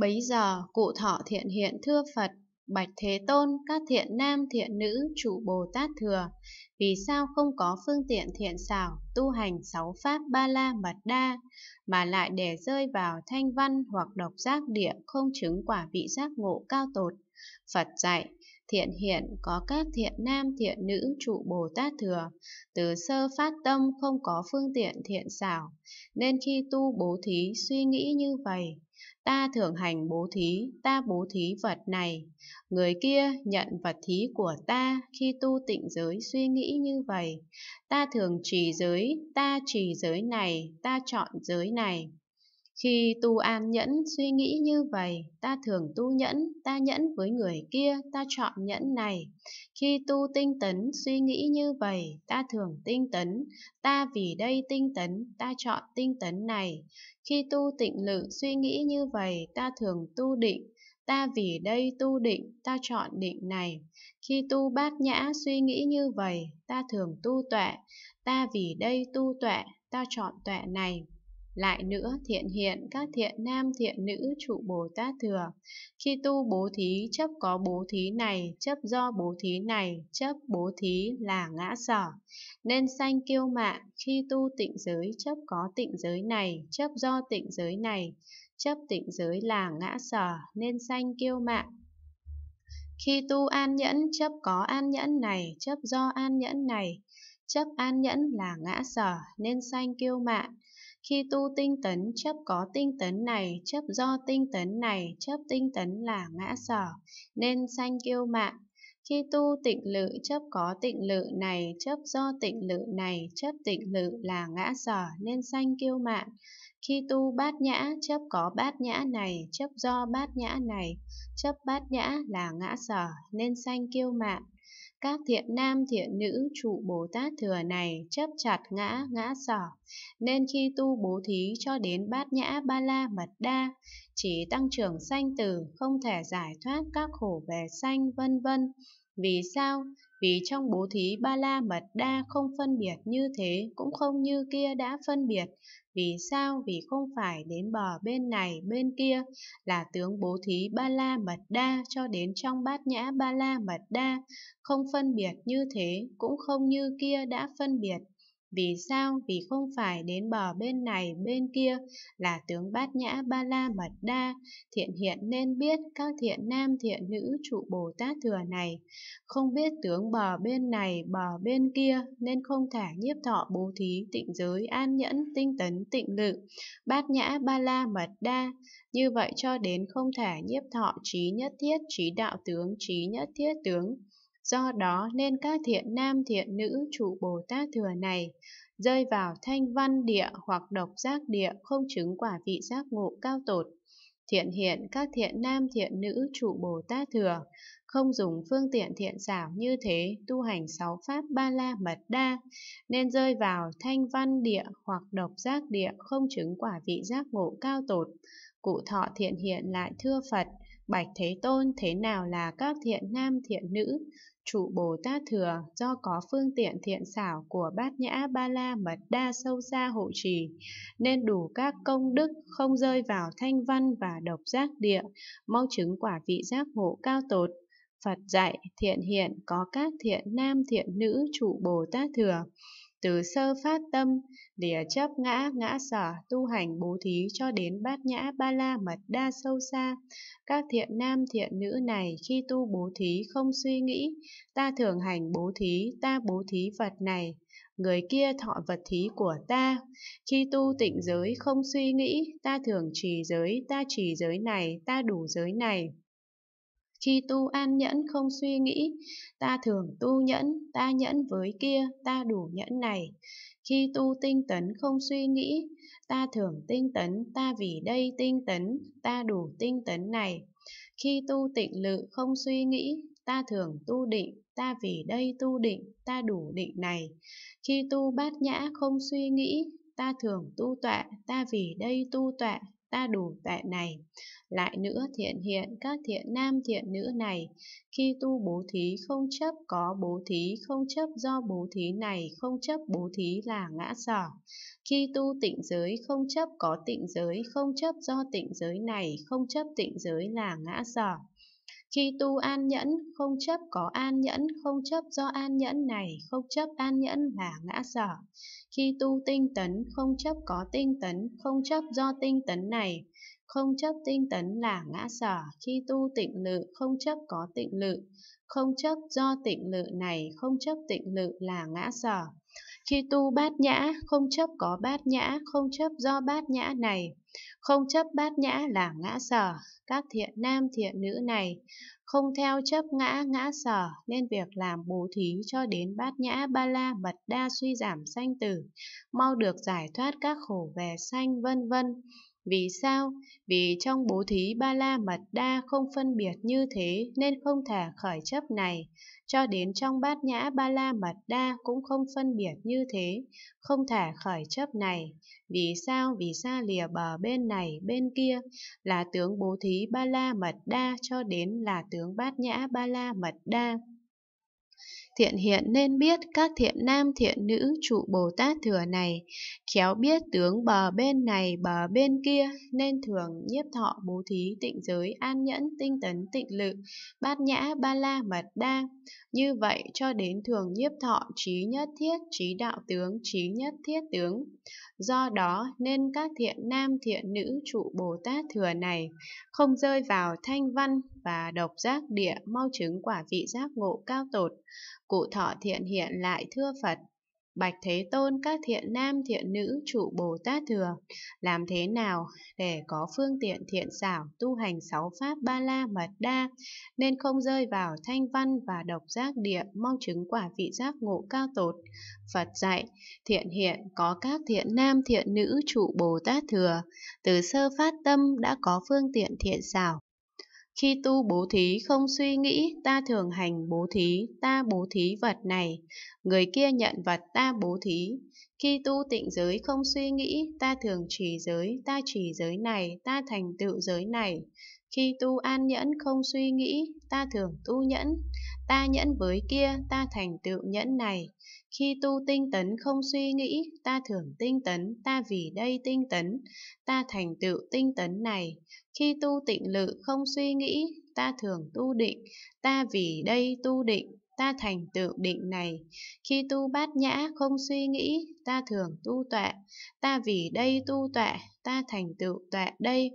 Bấy giờ cụ thọ thiện hiện thưa Phật, Bạch Thế Tôn, các thiện nam thiện nữ chủ Bồ Tát thừa, vì sao không có phương tiện thiện xảo tu hành sáu pháp ba la mật đa, mà lại để rơi vào thanh văn hoặc độc giác địa không chứng quả vị giác ngộ cao tột. Phật dạy, thiện hiện có các thiện nam thiện nữ trụ Bồ Tát thừa, từ sơ phát tâm không có phương tiện thiện xảo, nên khi tu bố thí suy nghĩ như vậy ta thường hành bố thí, ta bố thí vật này. Người kia nhận vật thí của ta khi tu tịnh giới suy nghĩ như vậy. Ta thường trì giới, ta trì giới này, ta chọn giới này. Khi tu an nhẫn suy nghĩ như vậy, ta thường tu nhẫn, ta nhẫn với người kia, ta chọn nhẫn này. Khi tu tinh tấn suy nghĩ như vậy, ta thường tinh tấn, ta vì đây tinh tấn, ta chọn tinh tấn này. Khi tu tịnh lự suy nghĩ như vậy, ta thường tu định, ta vì đây tu định, ta chọn định này. Khi tu bát nhã suy nghĩ như vậy, ta thường tu tuệ, ta vì đây tu tuệ, ta chọn tuệ này. Lại nữa thiện hiện các thiện nam thiện nữ trụ Bồ Tát thừa. Khi tu bố thí chấp có bố thí này, chấp do bố thí này, chấp bố thí là ngã sở. Nên sanh kiêu mạn khi tu tịnh giới chấp có tịnh giới này, chấp do tịnh giới này, chấp tịnh giới là ngã sở nên sanh kiêu mạn khi tu an nhẫn chấp có an nhẫn này chấp do an nhẫn này chấp an nhẫn là ngã sở nên sanh kiêu mạn khi tu tinh tấn, chấp có tinh tấn này, chấp do tinh tấn này, chấp tinh tấn là ngã sở, nên sanh kiêu mạng Khi tu tịnh lự, chấp có tịnh lự này, chấp do tịnh lự này, chấp tịnh lự là ngã sở, nên sanh kiêu mạng Khi tu bát nhã, chấp có bát nhã này, chấp do bát nhã này, chấp bát nhã là ngã sở, nên sanh kiêu mạng các thiện nam thiện nữ trụ Bồ Tát thừa này chấp chặt ngã ngã sở, nên khi tu bố thí cho đến bát nhã ba la mật đa, chỉ tăng trưởng sanh tử không thể giải thoát các khổ về sanh vân vân. Vì sao? Vì trong bố thí ba la mật đa không phân biệt như thế cũng không như kia đã phân biệt, vì sao? Vì không phải đến bờ bên này, bên kia là tướng bố thí ba la mật đa cho đến trong bát nhã ba la mật đa, không phân biệt như thế, cũng không như kia đã phân biệt vì sao? Vì không phải đến bờ bên này, bên kia là tướng bát nhã ba la mật đa. Thiện hiện nên biết các thiện nam thiện nữ trụ Bồ Tát thừa này. Không biết tướng bờ bên này, bờ bên kia nên không thể nhiếp thọ bố thí, tịnh giới, an nhẫn, tinh tấn, tịnh lự, bát nhã ba la mật đa. Như vậy cho đến không thể nhiếp thọ trí nhất thiết, trí đạo tướng, trí nhất thiết tướng. Do đó nên các thiện nam thiện nữ trụ Bồ Tát thừa này rơi vào thanh văn địa hoặc độc giác địa không chứng quả vị giác ngộ cao tột. Thiện hiện các thiện nam thiện nữ trụ Bồ Tát thừa, không dùng phương tiện thiện xảo như thế tu hành sáu pháp ba la mật đa, nên rơi vào thanh văn địa hoặc độc giác địa không chứng quả vị giác ngộ cao tột. Cụ thọ thiện hiện lại thưa Phật, Bạch Thế Tôn thế nào là các thiện nam thiện nữ, trụ Bồ Tát Thừa do có phương tiện thiện xảo của Bát Nhã Ba La Mật Đa sâu xa hộ trì, nên đủ các công đức không rơi vào thanh văn và độc giác địa, mau chứng quả vị giác ngộ cao tột. Phật dạy thiện hiện có các thiện nam thiện nữ trụ Bồ Tát Thừa, từ sơ phát tâm, lìa chấp ngã, ngã sở, tu hành bố thí cho đến bát nhã ba la mật đa sâu xa. Các thiện nam thiện nữ này khi tu bố thí không suy nghĩ, ta thường hành bố thí, ta bố thí vật này, người kia thọ vật thí của ta. Khi tu tịnh giới không suy nghĩ, ta thường trì giới, ta trì giới này, ta đủ giới này. Chi tu an nhẫn không suy nghĩ, ta thường tu nhẫn, ta nhẫn với kia, ta đủ nhẫn này. Khi tu tinh tấn không suy nghĩ, ta thường tinh tấn, ta vì đây tinh tấn, ta đủ tinh tấn này. Khi tu tịnh lự không suy nghĩ, ta thường tu định, ta vì đây tu định, ta đủ định này. Khi tu bát nhã không suy nghĩ, ta thường tu tọa, ta vì đây tu tọa, ta đủ tệ này. Lại nữa thiện hiện các thiện nam thiện nữ này, khi tu bố thí không chấp có bố thí, không chấp do bố thí này, không chấp bố thí là ngã sở. Khi tu tịnh giới không chấp có tịnh giới, không chấp do tịnh giới này, không chấp tịnh giới là ngã sở. Khi tu an nhẫn, không chấp có an nhẫn, không chấp do an nhẫn này, không chấp an nhẫn là ngã sở. Khi tu tinh tấn, không chấp có tinh tấn, không chấp do tinh tấn này, không chấp tinh tấn là ngã sở. Khi tu tịnh lự, không chấp có tịnh lự, không chấp do tịnh lự này, không chấp tịnh lự là ngã sở. Khi tu bát nhã, không chấp có bát nhã, không chấp do bát nhã này, không chấp bát nhã là ngã sở, các thiện nam thiện nữ này, không theo chấp ngã ngã sở nên việc làm bố thí cho đến bát nhã ba la mật đa suy giảm sanh tử, mau được giải thoát các khổ về sanh vân vân. Vì sao? Vì trong bố thí ba la mật đa không phân biệt như thế nên không thả khởi chấp này, cho đến trong bát nhã ba la mật đa cũng không phân biệt như thế, không thả khởi chấp này. Vì sao? Vì xa lìa bờ bên này, bên kia, là tướng bố thí ba la mật đa cho đến là tướng bát nhã ba la mật đa thiện hiện nên biết các thiện nam thiện nữ trụ Bồ Tát thừa này, khéo biết tướng bờ bên này bờ bên kia, nên thường nhiếp thọ bố thí tịnh giới an nhẫn tinh tấn tịnh lự, bát nhã ba la mật đa. Như vậy cho đến thường nhiếp thọ trí nhất thiết trí đạo tướng trí nhất thiết tướng. Do đó nên các thiện nam thiện nữ trụ Bồ Tát thừa này không rơi vào thanh văn và độc giác địa mau chứng quả vị giác ngộ cao tột. Cụ thọ thiện hiện lại thưa Phật. Bạch Thế Tôn các thiện nam thiện nữ trụ Bồ Tát thừa, làm thế nào để có phương tiện thiện xảo tu hành sáu pháp ba la mật đa, nên không rơi vào thanh văn và độc giác địa mong chứng quả vị giác ngộ cao tột. Phật dạy, thiện hiện có các thiện nam thiện nữ trụ Bồ Tát thừa, từ sơ phát tâm đã có phương tiện thiện xảo khi tu bố thí không suy nghĩ ta thường hành bố thí, ta bố thí vật này, người kia nhận vật ta bố thí. Khi tu tịnh giới không suy nghĩ ta thường trì giới, ta trì giới này, ta thành tựu giới này. Khi tu an nhẫn không suy nghĩ ta thường tu nhẫn, ta nhẫn với kia ta thành tựu nhẫn này. Khi tu tinh tấn không suy nghĩ, ta thường tinh tấn, ta vì đây tinh tấn, ta thành tựu tinh tấn này. Khi tu tịnh lự không suy nghĩ, ta thường tu định, ta vì đây tu định, ta thành tựu định này. Khi tu bát nhã không suy nghĩ, ta thường tu tọa, ta vì đây tu tọa, ta thành tựu tọa đây.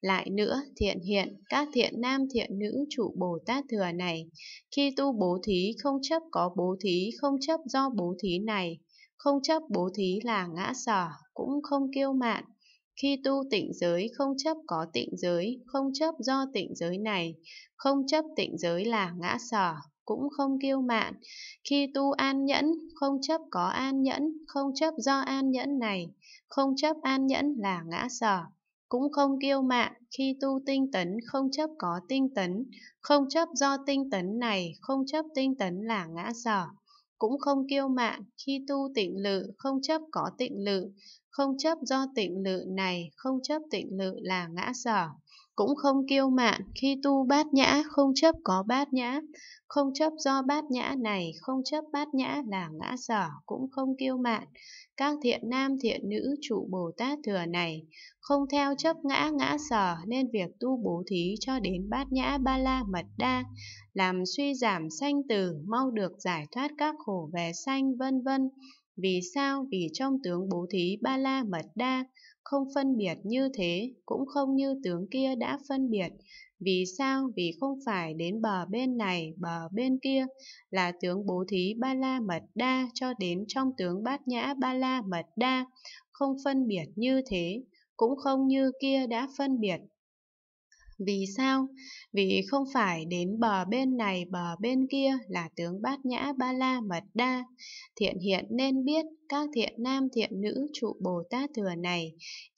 Lại nữa, thiện hiện, các thiện nam thiện nữ trụ Bồ Tát Thừa này, khi tu bố thí không chấp có bố thí không chấp do bố thí này, không chấp bố thí là ngã sở, cũng không kiêu mạn, khi tu tịnh giới không chấp có tịnh giới, không chấp do tịnh giới này, không chấp tịnh giới là ngã sở, cũng không kiêu mạn. Khi tu an nhẫn, không chấp có an nhẫn, không chấp do an nhẫn này, không chấp an nhẫn là ngã sở, cũng không kiêu mạn. Khi tu tinh tấn, không chấp có tinh tấn, không chấp do tinh tấn này, không chấp tinh tấn là ngã sở, cũng không kiêu mạn. Khi tu tịnh lự, không chấp có tịnh lự, không chấp do tịnh lự này, không chấp tịnh lự là ngã sở, cũng không kiêu mạn khi tu bát nhã, không chấp có bát nhã, không chấp do bát nhã này, không chấp bát nhã là ngã sở, cũng không kiêu mạn. Các thiện nam thiện nữ trụ Bồ Tát thừa này, không theo chấp ngã ngã sở nên việc tu bố thí cho đến bát nhã ba la mật đa, làm suy giảm sanh tử, mau được giải thoát các khổ về sanh vân vân vì sao? Vì trong tướng bố thí ba la mật đa không phân biệt như thế, cũng không như tướng kia đã phân biệt. Vì sao? Vì không phải đến bờ bên này, bờ bên kia, là tướng bố thí ba la mật đa cho đến trong tướng bát nhã ba la mật đa, không phân biệt như thế, cũng không như kia đã phân biệt. Vì sao? Vì không phải đến bờ bên này bờ bên kia là tướng bát nhã ba la mật đa. Thiện hiện nên biết các thiện nam thiện nữ trụ Bồ Tát thừa này,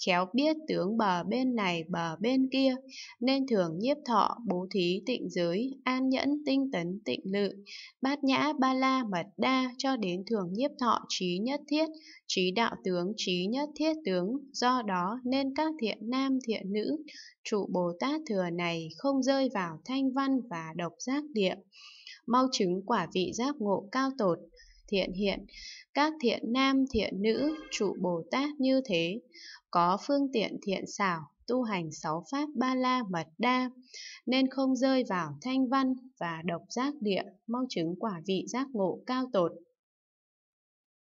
khéo biết tướng bờ bên này bờ bên kia, nên thường nhiếp thọ, bố thí tịnh giới, an nhẫn tinh tấn tịnh lự, bát nhã ba la mật đa cho đến thường nhiếp thọ trí nhất thiết, trí đạo tướng trí nhất thiết tướng, do đó nên các thiện nam thiện nữ trụ Bồ Tát thừa này không rơi vào thanh văn và độc giác địa. Mau chứng quả vị giác ngộ cao tột, thiện hiện, các thiện nam thiện nữ trụ Bồ Tát như thế, có phương tiện thiện xảo tu hành sáu pháp ba la mật đa, nên không rơi vào thanh văn và độc giác địa, mong chứng quả vị giác ngộ cao tột.